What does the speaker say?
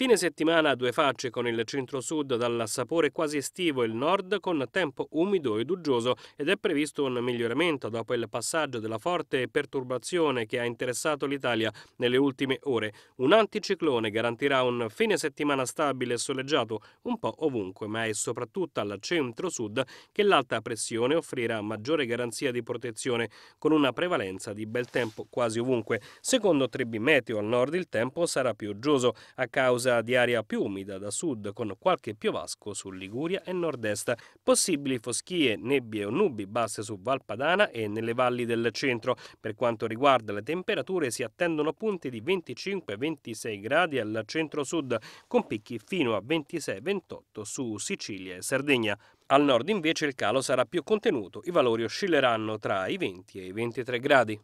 Fine settimana a due facce con il centro-sud dal sapore quasi estivo e il nord con tempo umido ed uggioso ed è previsto un miglioramento dopo il passaggio della forte perturbazione che ha interessato l'Italia nelle ultime ore. Un anticiclone garantirà un fine settimana stabile e soleggiato un po' ovunque, ma è soprattutto al centro-sud che l'alta pressione offrirà maggiore garanzia di protezione con una prevalenza di bel tempo quasi ovunque. Secondo Tribimeteo al nord il tempo sarà più uggioso a causa compresa di aria più umida da sud con qualche piovasco su Liguria e nord-est, possibili foschie, nebbie o nubi basse su Valpadana e nelle valli del centro. Per quanto riguarda le temperature si attendono punti di 25-26 gradi al centro-sud, con picchi fino a 26-28 su Sicilia e Sardegna. Al nord invece il calo sarà più contenuto, i valori oscilleranno tra i 20 e i 23 gradi.